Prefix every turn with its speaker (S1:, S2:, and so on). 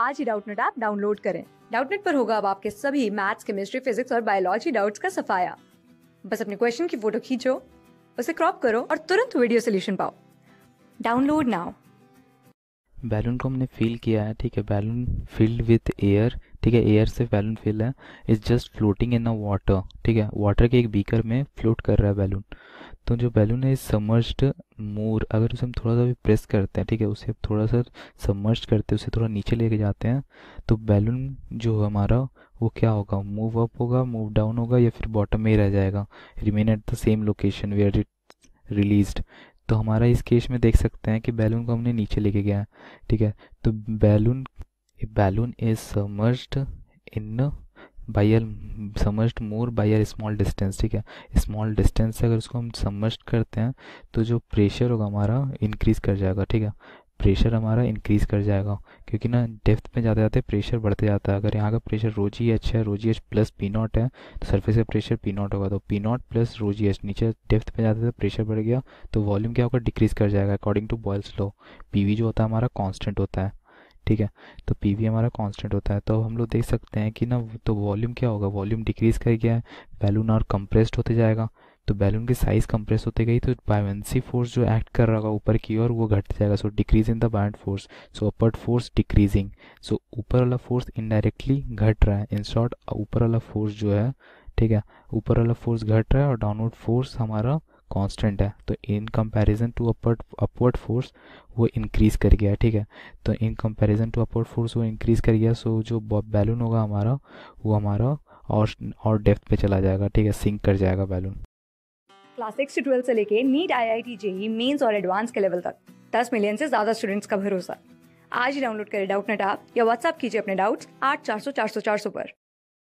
S1: आज ही Doubtnut app download करें डाउटनेट पर होगा अब आपके सभी मैथ्स केमिस्ट्री फिजिक्स और बायोलॉजी डाउट्स का सफाया बस अपने क्वेश्चन की फोटो खींचो उसे क्रॉप करो और तुरंत वीडियो सोल्यूशन पाओ डाउनलोड नाउ
S2: बैलून को हमने फील किया है ठीक है बैलून फील्ड विथ एयर ठीक है एयर से बैलून फील है is just floating in a water ठीक है वाटर के एक बीकर में फ्लोट कर रहा है बैलून तो जो बैलून है समर्स्ड मोर अगर उसे हम थोड़ा सा भी प्रेस करते हैं ठीक है उसे थोड़ा सा समर्स्ड करते हैं उसे थोड़ा नीचे लेके जाते हैं तो बैलून जो हमारा वो क्या होगा मूव अप होगा मूव डाउन होगा या फिर बॉटम में ही रह जाएगा remain at the same location where it release तो हमारा इस केस में देख सकते हैं कि बैलून को हमने नीचे लेके गया है ठीक है तो balloon balloon is submersed in by R submersed more by R small distance ठीक है स्मॉल डिस्टेंस से अगर उसको हम समर्स्ड करते हैं तो जो प्रेशर होगा हमारा इंक्रीज़ कर जाएगा ठीक है प्रेशर हमारा इंक्रीज़ कर जाएगा क्योंकि ना डेफ्थ में जाते जाते प्रेशर बढ़ते जाता है अगर यहाँ का प्रेशर रो जी एच है rho G H plus P not है तो सर्फेस का प्रेशर पी नॉट होगा तो P not plus rho G H नीचे डेफ्थ में जाते जाते प्रेशर बढ़ गया तो वॉल्यूम क्या होगा डिक्रीज़ कर जाएगा according to Boyle's law P V जो होता है हमारा कॉन्स्टेंट होता है ठीक है तो पी वी हमारा कांस्टेंट होता है तो हम लोग देख सकते हैं कि ना तो वॉल्यूम क्या होगा वॉल्यूम डिक्रीज कर गया है बैलून और कंप्रेस्ड होते जाएगा तो बैलून की साइज कंप्रेस होते गई तो बायोवेंसी फोर्स जो एक्ट कर रहा होगा ऊपर की ओर वो घट जाएगा so decrease in the buoyant force so upper force decreasing so ऊपर वाला फोर्स इनडायरेक्टली घट रहा है इन शॉर्ट ऊपर वाला फोर्स जो है ठीक है ऊपर वाला फोर्स घट रहा है और डाउनवर्ड फोर्स हमारा कांस्टेंट है तो in comparison to upward upward force वो इंक्रीज कर गया ठीक है तो in comparison to upward force वो इंक्रीज कर गया सो जो बैलून होगा हमारा वो हमारा और और डेप्थ पे चला जाएगा ठीक है सिंक कर जाएगा बैलून
S1: क्लास सिक्स से ट्वेल्थ से लेके NEET I I T JEE mains और एडवांस के लेवल तक दस मिलियन से ज्यादा स्टूडेंट्स का भरोसा आज ही डाउनलोड करें डाउट नेट ऐप या व्हाट्सअप कीजिए अपने डाउट्स आठ चार सौ चार सौ चार सौ पर